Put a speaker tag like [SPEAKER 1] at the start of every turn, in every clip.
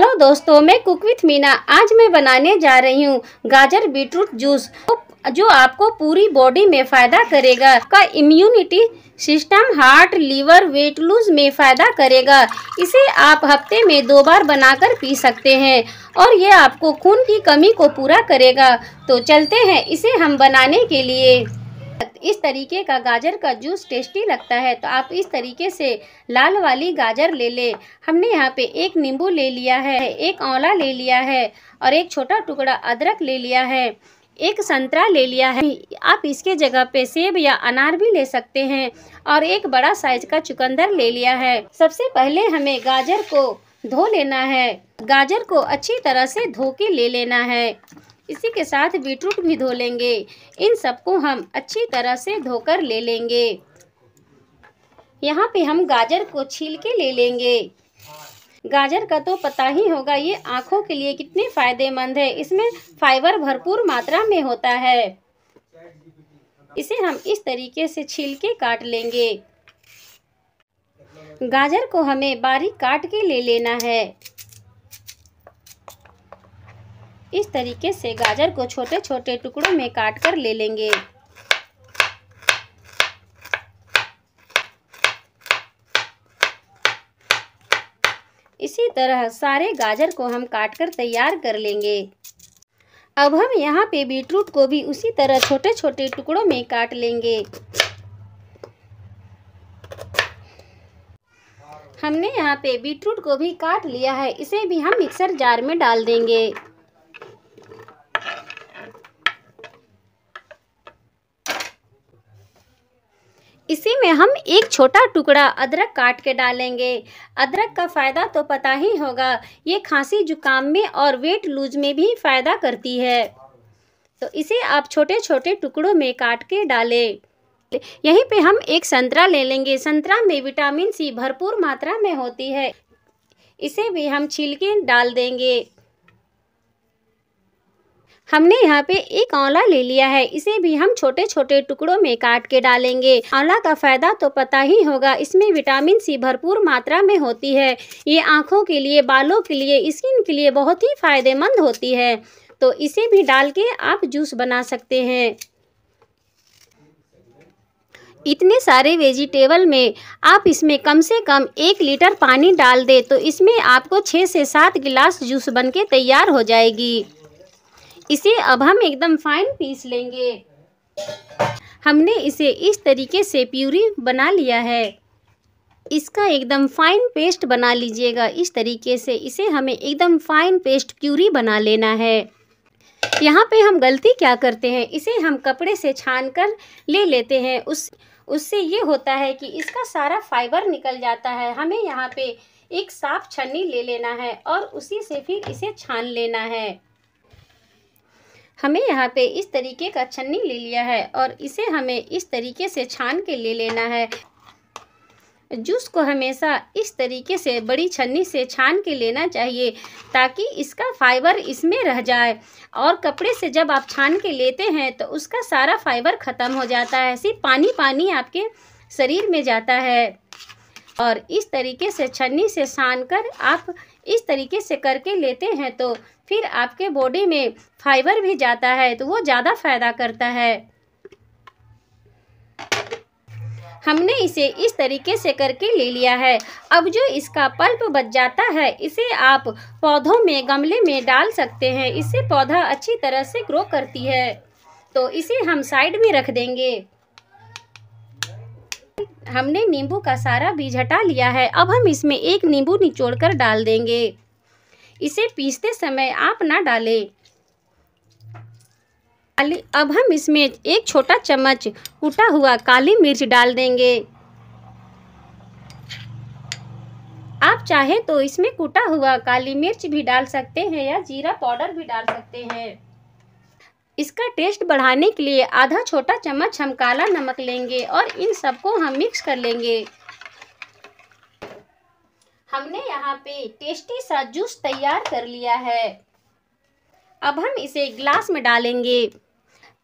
[SPEAKER 1] hello दोस्तों मैं cook with Meena आज मैं बनाने जा रही हूँ गाजर बीटरूट जूस जो आपको पूरी बॉडी में फायदा करेगा का immunity system heart liver weight lose में फायदा करेगा इसे आप हफ्ते में दो बार बनाकर पी सकते हैं और यह आपको खून की कमी को पूरा करेगा तो चलते हैं इसे हम बनाने के लिए इस तरीके का गाजर का जूस टेस्टी लगता है तो आप इस तरीके से लाल वाली गाजर ले ले हमने यहाँ पे एक नींबू ले लिया है एक आंवला ले लिया है और एक छोटा टुकड़ा अदरक ले लिया है एक संतरा ले लिया है आप इसके जगह पे सेब या अनार भी ले सकते हैं और एक बड़ा साइज का चुकंदर ले लिया है सबसे पहले हमें गाजर को धो लेना है गाजर को अच्छी तरह से धो के ले लेना है इसी के साथ बीटरूट भी धो लेंगे इन सबको हम अच्छी तरह से धोकर ले लेंगे यहाँ पे हम गाजर को छील के ले लेंगे गाजर का तो पता ही होगा ये आँखों के लिए कितने फायदेमंद है इसमें फाइबर भरपूर मात्रा में होता है इसे हम इस तरीके से छील के काट लेंगे गाजर को हमें बारीक काट के ले लेना है इस तरीके से गाजर को छोटे छोटे टुकड़ों में काट कर ले लेंगे इसी तरह सारे गाजर को हम काट कर तैयार कर लेंगे अब हम यहाँ पे बीटरूट को भी उसी तरह छोटे छोटे टुकड़ों में काट लेंगे हमने यहाँ पे बीटरूट को भी काट लिया है इसे भी हम मिक्सर जार में डाल देंगे इसी में हम एक छोटा टुकड़ा अदरक काट के डालेंगे अदरक का फ़ायदा तो पता ही होगा ये खांसी जुकाम में और वेट लूज में भी फ़ायदा करती है तो इसे आप छोटे छोटे टुकड़ों में काट के डालें यहीं पे हम एक संतरा ले लेंगे संतरा में विटामिन सी भरपूर मात्रा में होती है इसे भी हम छिलके के डाल देंगे हमने यहाँ पे एक आंवला ले लिया है इसे भी हम छोटे छोटे टुकड़ों में काट के डालेंगे आंवला का फायदा तो पता ही होगा इसमें विटामिन सी भरपूर मात्रा में होती है ये आँखों के लिए बालों के लिए स्किन के लिए बहुत ही फायदेमंद होती है तो इसे भी डाल के आप जूस बना सकते हैं इतने सारे वेजिटेबल में आप इसमें कम से कम एक लीटर पानी डाल दें तो इसमें आपको छः से सात गिलास जूस बनके तैयार हो जाएगी इसे अब हम एकदम फाइन पीस लेंगे हमने इसे इस तरीके से प्यूरी बना लिया है इसका एकदम फाइन पेस्ट बना लीजिएगा इस तरीके से इसे हमें एकदम फाइन पेस्ट प्यूरी बना लेना है यहाँ पे हम गलती क्या करते हैं इसे हम कपड़े से छान कर ले लेते हैं उस उससे ये होता है कि इसका सारा फाइबर निकल जाता है हमें यहाँ पे एक साफ छन्नी ले लेना है और उसी से फिर इसे छान लेना है हमें यहाँ पे इस तरीके का छन्नी ले लिया है और इसे हमें इस तरीके से छान के ले लेना है जूस को हमेशा इस तरीके से बड़ी छन्नी से छान के लेना चाहिए ताकि इसका फाइबर इसमें रह जाए और कपड़े से जब आप छान के लेते हैं तो उसका सारा फाइबर ख़त्म हो जाता है सिर्फ पानी पानी आपके शरीर में जाता है और इस तरीके से छन्नी से छान कर आप इस तरीके से करके लेते हैं तो फिर आपके बॉडी में फाइबर भी जाता है तो वो ज़्यादा फायदा करता है हमने इसे इस तरीके से करके ले लिया है अब जो इसका पल्प बच जाता है इसे आप पौधों में गमले में डाल सकते हैं इससे पौधा अच्छी तरह से ग्रो करती है तो इसे हम साइड में रख देंगे हमने नींबू का सारा बीज हटा लिया है अब हम इसमें एक नींबू निचोड़कर डाल देंगे इसे पीसते समय आप ना डालें अब हम इसमें एक छोटा चम्मच कूटा हुआ काली मिर्च डाल देंगे आप चाहे तो इसमें कूटा हुआ काली मिर्च भी डाल सकते हैं या जीरा पाउडर भी डाल सकते हैं इसका टेस्ट बढ़ाने के लिए आधा छोटा चम्मच हम काला नमक लेंगे और इन सबको हम मिक्स कर लेंगे हमने यहाँ पे टेस्टी सा जूस तैयार कर लिया है अब हम इसे ग्लास में डालेंगे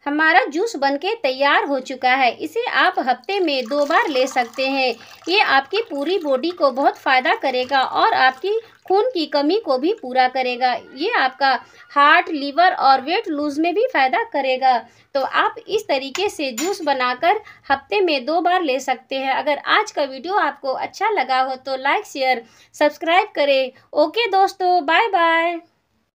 [SPEAKER 1] हमारा जूस बनके तैयार हो चुका है इसे आप हफ्ते में दो बार ले सकते हैं ये आपकी पूरी बॉडी को बहुत फ़ायदा करेगा और आपकी खून की कमी को भी पूरा करेगा ये आपका हार्ट लीवर और वेट लूज में भी फ़ायदा करेगा तो आप इस तरीके से जूस बनाकर हफ्ते में दो बार ले सकते हैं अगर आज का वीडियो आपको अच्छा लगा हो तो लाइक शेयर सब्सक्राइब करें ओके दोस्तों बाय बाय